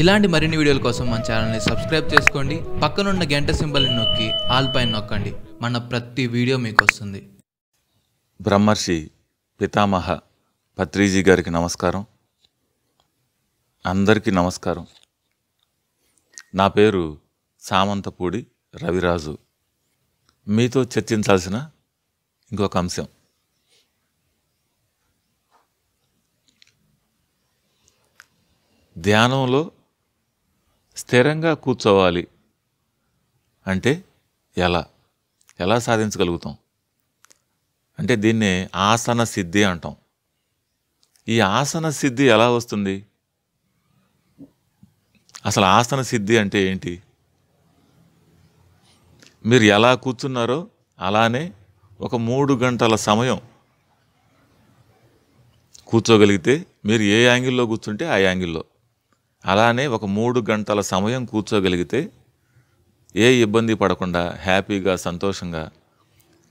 ఇలాంటి మరిన్ని వీడియోల కోసం మన ఛానల్ని సబ్స్క్రైబ్ చేసుకోండి పక్కనున్న గంట సింబల్ని నొక్కి ఆల్ పైన నొక్కండి మన ప్రతి వీడియో మీకు వస్తుంది బ్రహ్మర్షి పితామహ పత్రిజీ గారికి నమస్కారం అందరికీ నమస్కారం నా పేరు సామంతపూడి రవిరాజు మీతో చర్చించాల్సిన ఇంకొక అంశం ధ్యానంలో స్థిరంగా కూర్చోవాలి అంటే ఎలా ఎలా సాధించగలుగుతాం అంటే దీన్నే ఆసన సిద్ధి అంటాం ఈ ఆసన సిద్ధి ఎలా వస్తుంది అసలు ఆసన సిద్ధి అంటే ఏంటి మీరు ఎలా కూర్చున్నారో అలానే ఒక మూడు గంటల సమయం కూర్చోగలిగితే మీరు ఏ యాంగిల్లో కూర్చుంటే ఆ యాంగిల్లో అలానే ఒక మూడు గంటల సమయం కూర్చోగలిగితే ఏ ఇబ్బంది పడకుండా హ్యాపీగా సంతోషంగా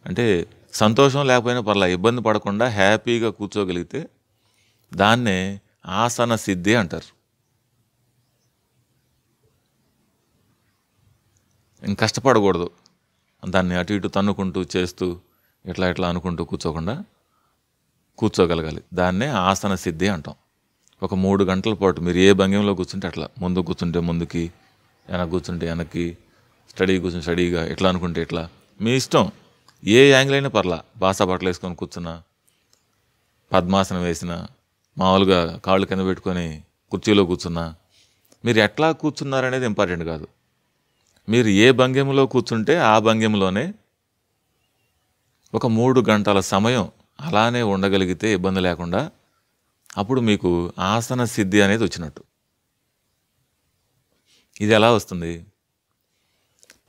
అంటే సంతోషం లేకపోయినా పర్లే ఇబ్బంది పడకుండా హ్యాపీగా కూర్చోగలిగితే దాన్నే ఆసన సిద్ధి అంటారు కష్టపడకూడదు దాన్ని అటు ఇటు తన్నుకుంటూ చేస్తూ ఇట్లా ఇట్లా అనుకుంటూ కూర్చోకుండా కూర్చోగలగాలి దాన్నే ఆసన సిద్ధి అంటాం ఒక మూడు గంటల పాటు మీరు ఏ భంగంలో కూర్చుంటే అట్లా ముందు కూర్చుంటే ముందుకి వెనక కూర్చుంటే వెనక్కి స్టడీ కూర్చుని స్టడీగా ఎట్లా అనుకుంటే ఎట్లా మీ ఇష్టం ఏ యాంగిల్ అయినా పర్లా బాసా బట్టలు వేసుకొని కూర్చున్నా పద్మాసనం వేసిన మామూలుగా కాళ్ళు కింద పెట్టుకొని కుర్చీలో కూర్చున్నా మీరు ఎట్లా కూర్చున్నారనేది ఇంపార్టెంట్ కాదు మీరు ఏ భంగిమలో కూర్చుంటే ఆ భంగంలోనే ఒక మూడు గంటల సమయం అలానే ఉండగలిగితే ఇబ్బంది లేకుండా అప్పుడు మీకు ఆసన సిద్ధి అనేది వచ్చినట్టు ఇది ఎలా వస్తుంది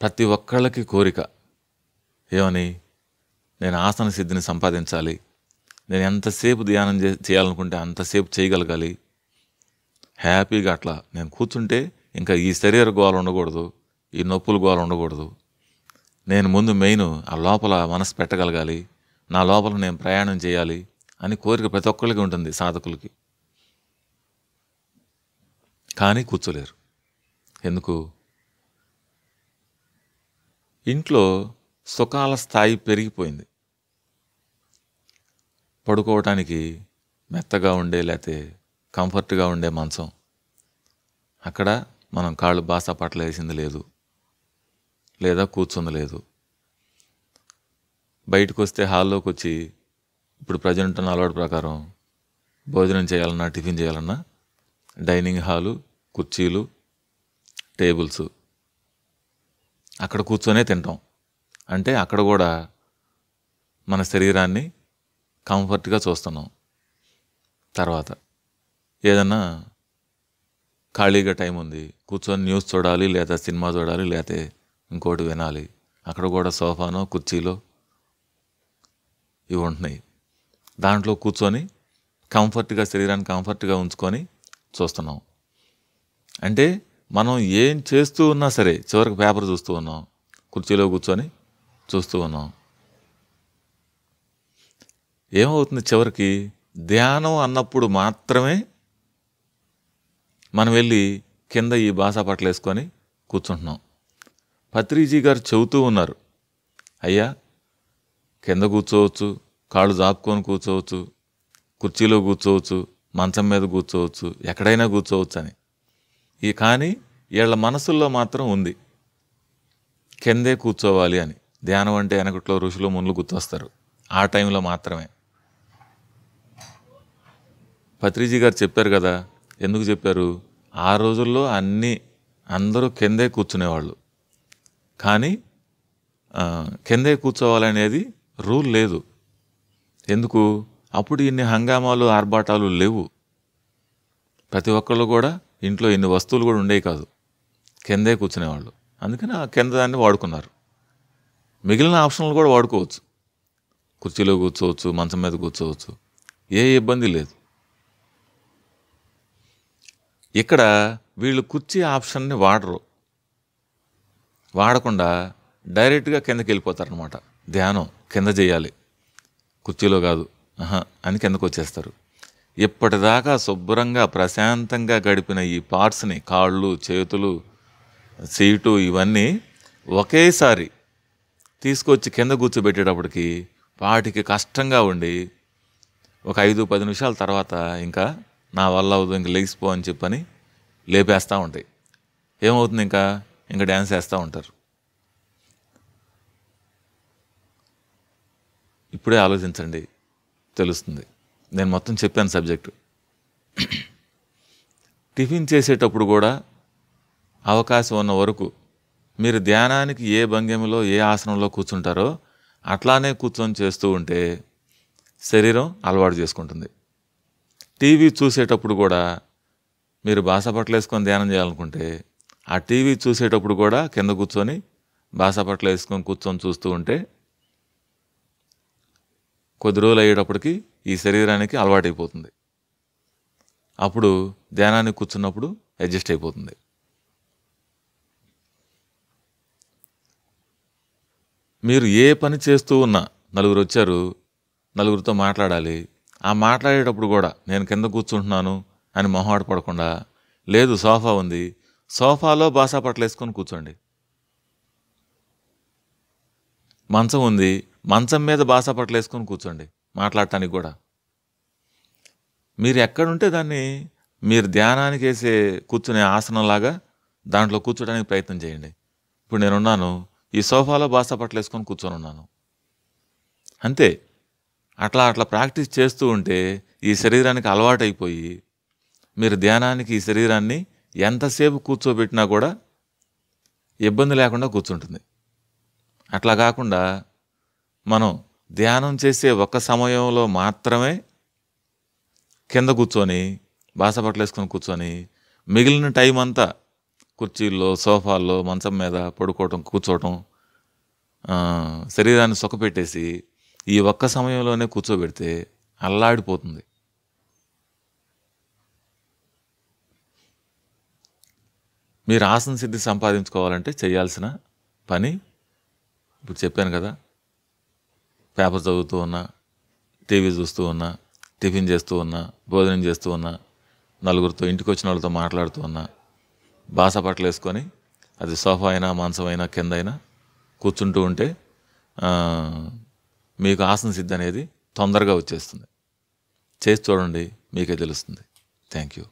ప్రతి ఒక్కళ్ళకి కోరిక ఏమని నేను ఆసన సిద్ధిని సంపాదించాలి నేను ఎంతసేపు ధ్యానం చే చేయాలనుకుంటే అంతసేపు చేయగలగాలి హ్యాపీగా అట్లా నేను కూర్చుంటే ఇంకా ఈ శరీర గోలు ఉండకూడదు ఈ నొప్పులు గోలు ఉండకూడదు నేను ముందు మెయిన్ ఆ లోపల మనసు పెట్టగలగాలి నా లోపల నేను ప్రయాణం చేయాలి అని కోరిక ప్రతి ఒక్కరికి ఉంటుంది సాధకులకి కానీ కూర్చోలేరు ఎందుకు ఇంట్లో సుఖాల స్థాయి పెరిగిపోయింది పడుకోవటానికి మెత్తగా ఉండే లేకపోతే కంఫర్ట్గా ఉండే మంచం అక్కడ మనం కాళ్ళు బాసా పట్ల వేసింది లేదు లేదా కూర్చుంది లేదు బయటకు వస్తే హాల్లోకి వచ్చి ఇప్పుడు ప్రజెంట్ ఉన్న అలవాటు ప్రకారం భోజనం చేయాలన్నా టిఫిన్ చేయాలన్నా డైనింగ్ హాలు కుర్చీలు టేబుల్స్ అక్కడ కూర్చొనే తింటాం అంటే అక్కడ కూడా మన శరీరాన్ని కంఫర్ట్గా చూస్తున్నాం తర్వాత ఏదన్నా ఖాళీగా టైం ఉంది కూర్చొని న్యూస్ చూడాలి లేదా సినిమా చూడాలి లేకపోతే ఇంకోటి వినాలి అక్కడ కూడా సోఫానో కుర్చీలో ఇవి ఉంటున్నాయి దాంట్లో కూర్చొని కంఫర్ట్గా శరీరాన్ని కంఫర్ట్గా ఉంచుకొని చూస్తున్నాం అంటే మనం ఏం చేస్తూ ఉన్నా సరే చివరికి పేపర్ చూస్తూ ఉన్నాం కుర్చీలో కూర్చొని చూస్తూ ఉన్నాం ఏమవుతుంది చివరికి ధ్యానం అన్నప్పుడు మాత్రమే మనం వెళ్ళి కింద ఈ బాసా పట్టలు వేసుకొని కూర్చుంటున్నాం పత్రిజీ గారు చెబుతూ ఉన్నారు అయ్యా కింద కూర్చోవచ్చు కాళ్ళు జాపుకొని కూర్చోవచ్చు కుర్చీలో కూర్చోవచ్చు మంచం మీద కూర్చోవచ్చు ఎక్కడైనా కూర్చోవచ్చు అని ఈ కానీ వీళ్ళ మనసుల్లో మాత్రం ఉంది కిందే కూర్చోవాలి అని ధ్యానం అంటే వెనకట్లో ఋషులు మునులు గుర్తొస్తారు ఆ టైంలో మాత్రమే పత్రిజీ గారు చెప్పారు కదా ఎందుకు చెప్పారు ఆ రోజుల్లో అన్నీ అందరూ కిందే కూర్చునేవాళ్ళు కానీ కిందే కూర్చోవాలనేది రూల్ లేదు ఎందుకు అప్పుడు ఇన్ని హంగామాలు ఆర్భాటాలు లేవు ప్రతి ఒక్కళ్ళు కూడా ఇంట్లో ఇన్ని వస్తువులు కూడా ఉండేవి కాదు కిందే కూర్చునేవాళ్ళు అందుకని ఆ కింద దాన్ని వాడుకున్నారు మిగిలిన ఆప్షన్లు కూడా వాడుకోవచ్చు కుర్చీలో కూర్చోవచ్చు మంచం మీద కూర్చోవచ్చు ఏ ఇబ్బంది లేదు ఇక్కడ వీళ్ళు కుర్చీ ఆప్షన్ని వాడరు వాడకుండా డైరెక్ట్గా కిందకి వెళ్ళిపోతారనమాట ధ్యానం కింద చేయాలి కుర్చీలో కాదు అని కిందకు వచ్చేస్తారు ఇప్పటిదాకా శుభ్రంగా ప్రశాంతంగా గడిపిన ఈ పార్ట్స్ని కాళ్ళు చేతులు సీటు ఇవన్నీ ఒకేసారి తీసుకొచ్చి కింద కూర్చోబెట్టేటప్పటికి వాటికి కష్టంగా ఉండి ఒక ఐదు పది నిమిషాల తర్వాత ఇంకా నా వల్ల అవుతుంది ఇంక లేచిపో అని చెప్పని లేపేస్తూ ఉంటాయి ఏమవుతుంది ఇంకా ఇంకా డ్యాన్స్ వేస్తూ ఉంటారు ఇప్పుడే ఆలోచించండి తెలుస్తుంది నేను మొత్తం చెప్పాను సబ్జెక్టు టిఫిన్ చేసేటప్పుడు కూడా అవకాశం ఉన్న వరకు మీరు ధ్యానానికి ఏ భంగిమలో ఏ ఆసనంలో కూర్చుంటారో అట్లానే కూర్చొని చేస్తూ ఉంటే శరీరం అలవాటు చేసుకుంటుంది టీవీ చూసేటప్పుడు కూడా మీరు బాసపట్లు వేసుకొని ధ్యానం చేయాలనుకుంటే ఆ టీవీ చూసేటప్పుడు కూడా కింద కూర్చొని బాసపట్లు వేసుకొని కూర్చొని చూస్తూ ఉంటే కొద్ది రోజులు అయ్యేటప్పటికి ఈ శరీరానికి అలవాటైపోతుంది అప్పుడు ధ్యానానికి కూర్చున్నప్పుడు అడ్జస్ట్ అయిపోతుంది మీరు ఏ పని చేస్తూ ఉన్నా నలుగురు వచ్చారు నలుగురితో మాట్లాడాలి ఆ మాట్లాడేటప్పుడు కూడా నేను కింద కూర్చుంటున్నాను అని మొహమాట పడకుండా లేదు సోఫా ఉంది సోఫాలో బాసా వేసుకొని కూర్చోండి మంచం ఉంది మంచం మీద బాసాపట్లు వేసుకొని కూర్చోండి మాట్లాడటానికి కూడా మీరు ఎక్కడుంటే దాన్ని మీరు ధ్యానానికి వేసే కూర్చునే ఆసనంలాగా దాంట్లో కూర్చోడానికి ప్రయత్నం చేయండి ఇప్పుడు నేనున్నాను ఈ సోఫాలో బాసాపట్లు వేసుకొని కూర్చొని ఉన్నాను అంతే అట్లా అట్లా ప్రాక్టీస్ చేస్తూ ఉంటే ఈ శరీరానికి అలవాటైపోయి మీరు ధ్యానానికి ఈ శరీరాన్ని ఎంతసేపు కూర్చోబెట్టినా కూడా ఇబ్బంది లేకుండా కూర్చుంటుంది అట్లా కాకుండా మనం ధ్యానం చేసే ఒక సమయంలో మాత్రమే కింద కూర్చొని బాసపట్లు వేసుకొని కూర్చొని మిగిలిన టైం అంతా కుర్చీల్లో సోఫాల్లో మంచం మీద పడుకోవటం కూర్చోవటం శరీరాన్ని సొక్కపెట్టేసి ఈ ఒక్క సమయంలోనే కూర్చోబెడితే అల్లాడిపోతుంది మీరు ఆసన సిద్ధి సంపాదించుకోవాలంటే చేయాల్సిన పని ఇప్పుడు చెప్పాను కదా పేపర్ చదువుతూ ఉన్నా టీవీ చూస్తూ ఉన్నా టిఫిన్ చేస్తూ ఉన్నా భోజనం చేస్తూ ఉన్నా నలుగురితో ఇంటికి వచ్చిన వాళ్ళతో మాట్లాడుతూ ఉన్నా బాస బట్టలు వేసుకొని అది సోఫా అయినా మాంసం అయినా కింద అయినా కూర్చుంటూ ఉంటే మీకు ఆసన సిద్ధి అనేది తొందరగా వచ్చేస్తుంది చేసి చూడండి మీకే తెలుస్తుంది థ్యాంక్ యూ